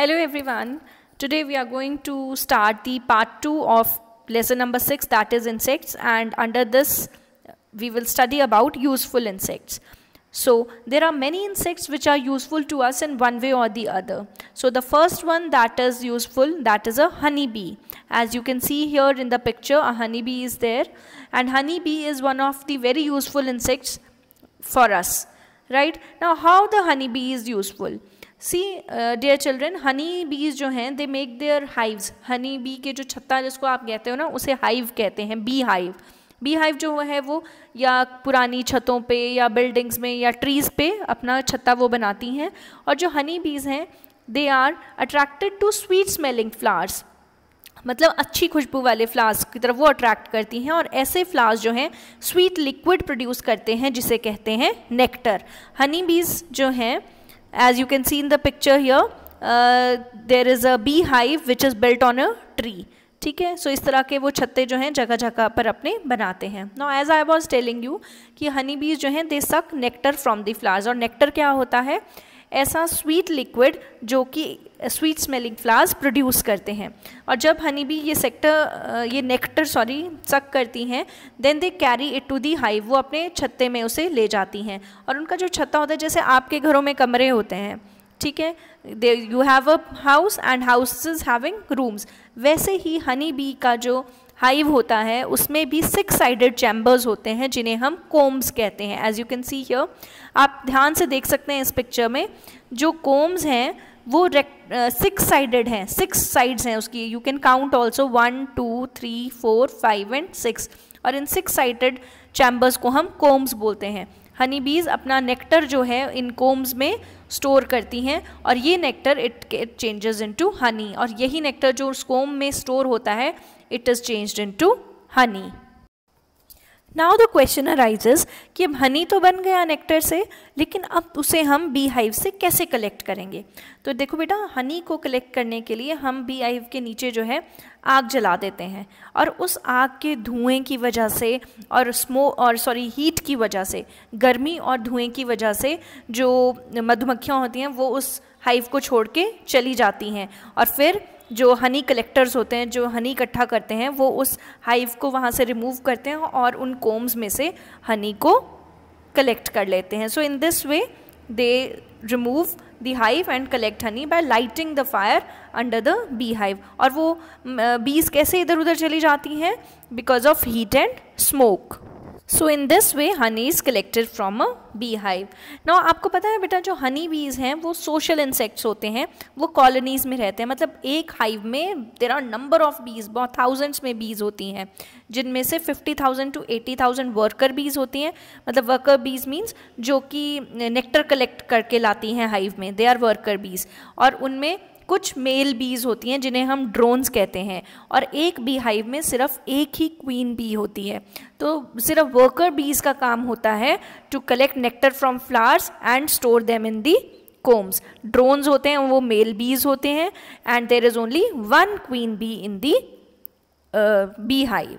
Hello everyone. Today we are going to start the part 2 of lesson number 6 that is insects and under this we will study about useful insects. So there are many insects which are useful to us in one way or the other. So the first one that is useful that is a honeybee. As you can see here in the picture a honeybee is there and honeybee is one of the very useful insects for us. Right? Now how the honeybee is useful? See dear children honey bees जो हैं they make their hives honey bee के जो छत्ता जिसको आप कहते हो ना उसे हाइव कहते हैं बी हाइव बी हाइव जो है वो या पुरानी छतों पे या बिल्डिंग्स में या ट्रीज़ पे अपना छत्ता वो बनाती हैं और जो हनी बीज हैं they are attracted to sweet smelling flowers मतलब अच्छी खुशबू वाले फ्लावर्स की तरफ वो अट्रैक्ट करती हैं और ऐसे फ्लावर्स जो हैं स्वीट लिक्विड प्रोड्यूस करते हैं जिसे कहते हैं नेक्टर हनी बीज जो हैं As you can see in the picture here, uh, there is a beehive which is built on a tree. ठीक है सो इस तरह के वो छत्ते जो हैं जगह जगह पर अपने बनाते हैं no as I was telling you कि हनी बीज जो हैं they suck nectar from the flowers और नेक्टर क्या होता है ऐसा स्वीट लिक्विड जो कि स्वीट स्मेलिंग फ्लावर्स प्रोड्यूस करते हैं और जब हनी भी ये सेक्टर ये नेक्टर सॉरी चक करती हैं then they carry it to the hive वो अपने छत्ते में उसे ले जाती हैं और उनका जो छत्ता होता है जैसे आपके घरों में कमरे होते हैं ठीक है they you have a house and house is having rooms वैसे ही हनी बी का जो हाइव होता है उसमें भी सिक्स साइडेड चैम्बर्स होते हैं जिन्हें हम कोम्स कहते हैं as you can see here आप ध्यान से देख सकते हैं इस पिक्चर में जो कोम्स हैं वो सिक्स साइडेड uh, हैं सिक्स साइड्स हैं उसकी you can count also one two three four five and six और इन सिक्स साइडेड चैम्बर्स को हम कोम्स बोलते हैं हनी बीज अपना नेक्टर जो है इन कोम्स में स्टोर करती हैं और ये nectar it it changes into honey और यही नेक्टर जो स्कोम में स्टोर होता है it is changed into honey now the question arises कि अब हनी तो बन गया नेक्टर से लेकिन अब उसे हम बी हाइव से कैसे कलेक्ट करेंगे तो देखो बेटा हनी को कलेक्ट करने के लिए हम बी हाइव के नीचे जो है आग जला देते हैं और उस आग के धुएं की वजह से और स्मो और सॉरी हीट की वजह से गर्मी और धुएं की वजह से जो मधुमक्खियाँ होती हैं वो उस हाइव को छोड़ के चली जाती हैं और फिर जो हनी कलेक्टर्स होते हैं जो हनी इकट्ठा करते हैं वो उस हाइव को वहाँ से रिमूव करते हैं और उन कोम्स में से हनी को कलेक्ट कर लेते हैं so in this way they remove the hive and collect honey by lighting the fire under the bee hive और वो बीज कैसे इधर उधर चली जाती हैं because of heat and smoke so in this way honey is collected from a bee hive ना आपको पता है बेटा जो हनी बीज हैं वो सोशल इंसेक्ट्स होते हैं वो कॉलोनीज़ में रहते हैं मतलब एक हाइव में देर आर नंबर ऑफ बीज बहुत थाउजेंड्स में बीज होती हैं जिनमें से fifty thousand to eighty thousand worker bees होती हैं मतलब वर्कर बीज मीन्स जो कि नेक्टर कलेक्ट करके लाती हैं हाइव में दे आर वर्कर बीज और उनमें कुछ मेल बीज होती हैं जिन्हें हम ड्रोन्स कहते हैं और एक बी हाइव में सिर्फ एक ही क्वीन बी होती है तो सिर्फ वर्कर बीज का काम होता है to collect nectar from flowers and store them in the combs drones होते हैं वो मेल बीज होते हैं and there is only one queen bee in the bee hive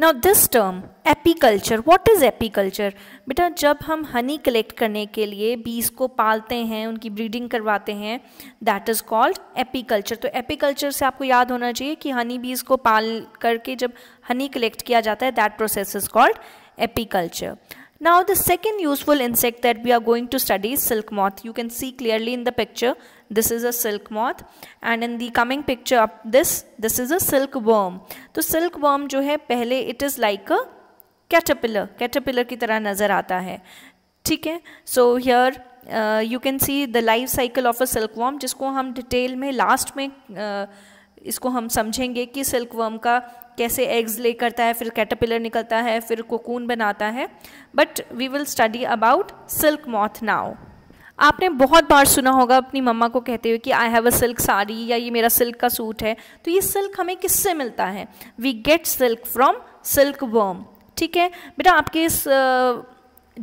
now this term apiculture what is apiculture बेटा जब हम Honey collect करने के लिए बीज को पालते हैं उनकी ब्रीडिंग करवाते हैं दैट इज़ कॉल्ड एपीकल्चर तो एपीकल्चर से आपको याद होना चाहिए कि हनी बीज को पाल करके जब हनी कलेक्ट किया जाता है that process is called apiculture Now the second useful insect that we are going to study is silk moth. You can see clearly in the picture this is a silk moth and in the coming picture up this this is a silk worm. So silk worm jo hai, pehle it is like a caterpillar caterpillar ki tarah nazar aata hai. ठीक है so here you can see the life cycle of a silk worm जिसको हम detail में last में uh, इसको हम समझेंगे कि सिल्क वर्म का कैसे एग्स ले करता है फिर कैटापिलर निकलता है फिर कोकून बनाता है but we will study about silk moth now आपने बहुत बार सुना होगा अपनी मम्मा को कहते हुए कि I have a silk sari या ये मेरा सिल्क का सूट है तो ये सिल्क हमें किससे मिलता है we get silk from silk worm ठीक है बेटा आपके इस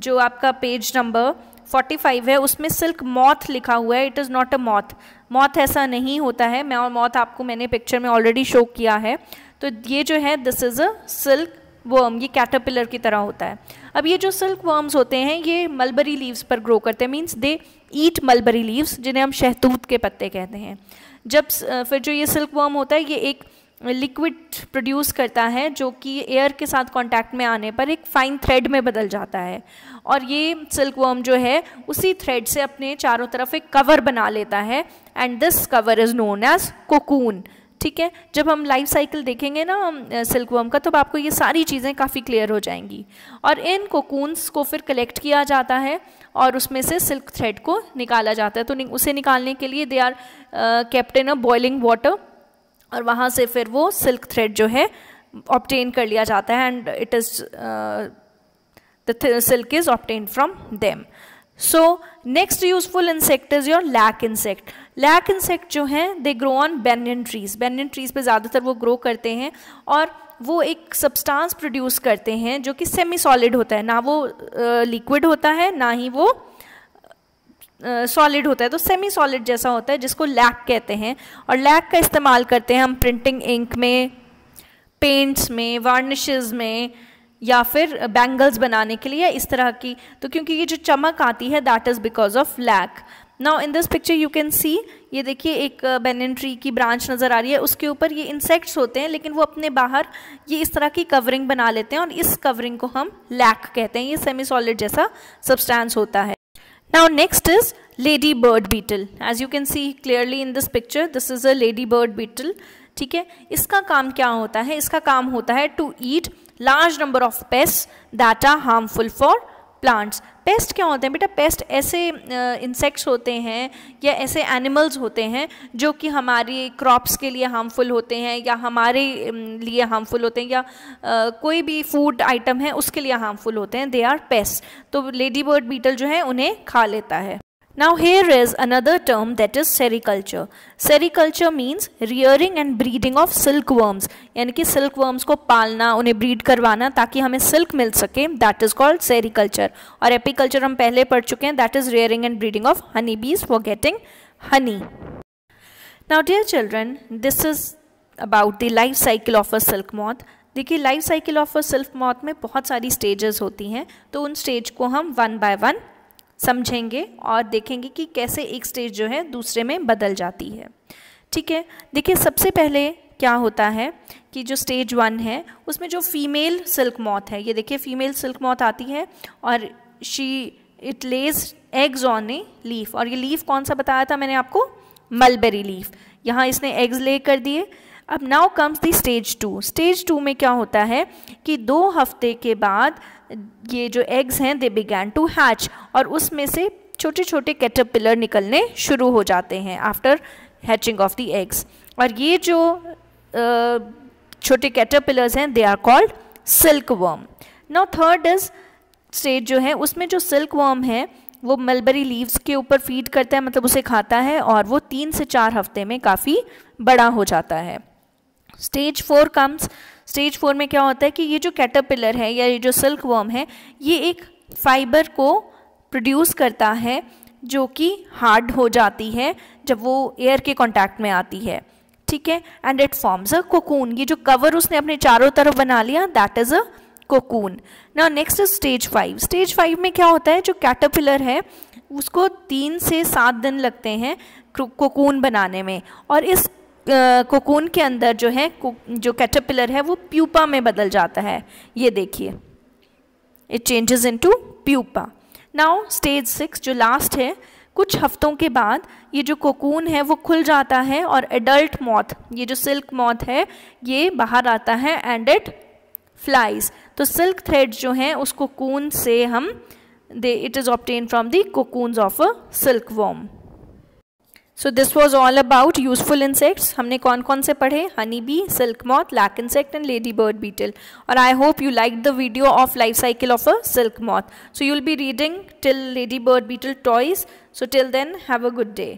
जो आपका पेज नंबर 45 है उसमें सिल्क मॉथ लिखा हुआ है it is not a moth moth ऐसा नहीं होता है मैं और मॉथ आपको मैंने पिक्चर में ऑलरेडी शो किया है तो ये जो है this is a silk worm ये कैटरपिलर की तरह होता है अब ये जो सिल्क वर्म्स होते हैं ये मलबरी लीव्स पर ग्रो करते हैं means they eat mulberry leaves जिन्हें हम शहतूत के पत्ते कहते हैं जब फिर जो ये सिल्क वर्म होता है ये एक लिक्विड प्रोड्यूस करता है जो कि एयर के साथ कांटेक्ट में आने पर एक फ़ाइन थ्रेड में बदल जाता है और ये सिल्क वर्म जो है उसी थ्रेड से अपने चारों तरफ एक कवर बना लेता है and this cover is known as cocoon ठीक है जब हम लाइफ साइकिल देखेंगे ना सिल्क सिल्कवर्म का तब तो आपको ये सारी चीज़ें काफ़ी क्लियर हो जाएंगी और इन कोकून्स को फिर कलेक्ट किया जाता है और उसमें से सिल्क थ्रेड को निकाला जाता है तो उसे निकालने के लिए they are kept in a boiling water और वहाँ से फिर वो सिल्क थ्रेड जो है ऑप्टेन कर लिया जाता है and it is the silk is obtain from them so next useful insect is your lac insect lac insect जो हैं they grow on banyan trees banyan trees पे ज़्यादातर वो ग्रो करते हैं और वो एक सब्सटेंस प्रोड्यूस करते हैं जो कि सेमी सॉलिड होता है ना वो लिक्विड होता है ना ही वो सॉलिड uh, होता है तो सेमी सॉलिड जैसा होता है जिसको लैक कहते हैं और लैक का इस्तेमाल करते हैं हम प्रिंटिंग इंक में पेंट्स में वार्निशेज में या फिर बैंगल्स बनाने के लिए इस तरह की तो क्योंकि ये जो चमक आती है that is because of lac now in this picture you can see ये देखिए एक बेनियन ट्री की ब्रांच नज़र आ रही है उसके ऊपर ये इंसेक्ट्स होते हैं लेकिन वो अपने बाहर ये इस तरह की कवरिंग बना लेते हैं और इस कवरिंग को हम लैक कहते हैं ये सेमी सॉलिड जैसा सब्सटेंस होता है now next is lady bird beetle as you can see clearly in this picture this is a lady bird beetle ठीक है इसका काम क्या होता है इसका काम होता है to eat large number of pest that are harmful for plants pest क्या होते हैं बेटा पेस्ट ऐसे इंसेक्ट्स होते हैं या ऐसे एनिमल्स होते हैं जो कि हमारी क्रॉप्स के लिए हार्मफुल होते हैं या हमारे लिए हार्मफुल होते हैं या कोई भी फूड आइटम है उसके लिए हार्मफुल होते हैं दे आर पेस्ट तो लेडी बर्ड बीटल जो है उन्हें खा लेता है Now here is another term that is sericulture. Sericulture means rearing and breeding of silkworms. यानी कि silkworms को पालना उन्हें breed करवाना ताकि हमें silk मिल सके that is called sericulture. और apiculture हम पहले पढ़ चुके हैं that is rearing and breeding of honeybees for getting honey. Now dear children, this is about the life cycle of a silk moth. देखिए life cycle of a silk moth में बहुत सारी stages होती हैं तो उन stage को हम one by one समझेंगे और देखेंगे कि कैसे एक स्टेज जो है दूसरे में बदल जाती है ठीक है देखिए सबसे पहले क्या होता है कि जो स्टेज वन है उसमें जो फीमेल सिल्क मॉथ है ये देखिए फीमेल सिल्क मॉथ आती है और she it lays eggs on a leaf और ये लीफ कौन सा बताया था मैंने आपको मलबेरी लीफ यहाँ इसने एग्ज ले कर दिए अब now comes the stage two stage two में क्या होता है कि दो हफ्ते के बाद ये जो एग्स हैं दे बिगैन टू हैच और उसमें से छोटे छोटे कैटरपिलर निकलने शुरू हो जाते हैं after hatching of the eggs और ये जो छोटे कैटरपिलर्स हैं they are called silk worm now third is stage जो है उसमें जो सिल्क वर्म है वो मलबरी लीव्स के ऊपर फीड करता है मतलब उसे खाता है और वो तीन से चार हफ्ते में काफ़ी बड़ा हो जाता है stage four comes stage four में क्या होता है कि ये जो कैटरपिलर है या ये जो सिल्क वर्म है ये एक फाइबर को प्रोड्यूस करता है जो कि हार्ड हो जाती है जब वो एयर के कांटेक्ट में आती है ठीक है and it forms a cocoon ये जो कवर उसने अपने चारों तरफ बना लिया दैट इज़ अ कोकून ना next is stage five stage five में क्या होता है जो कैटरपिलर है उसको तीन से सात दिन लगते हैं कोकून बनाने में और इस कोकून के अंदर जो है जो कैटरपिलर है वो प्यूपा में बदल जाता है ये देखिए it changes into pupa now stage six जो लास्ट है कुछ हफ्तों के बाद ये जो कोकून है वो खुल जाता है और एडल्ट मॉथ ये जो सिल्क मॉथ है ये बाहर आता है एंड इट फ्लाइज तो सिल्क थ्रेड जो हैं उस कोकून से हम they it is obtain from the cocoons of a silk worm so this was all about useful insects हमने कौन कौन से पढ़े honey bee silk moth lac insect and lady bird beetle और I hope you like the video of life cycle of a silk moth so you'll be reading till lady bird beetle toys so till then have a good day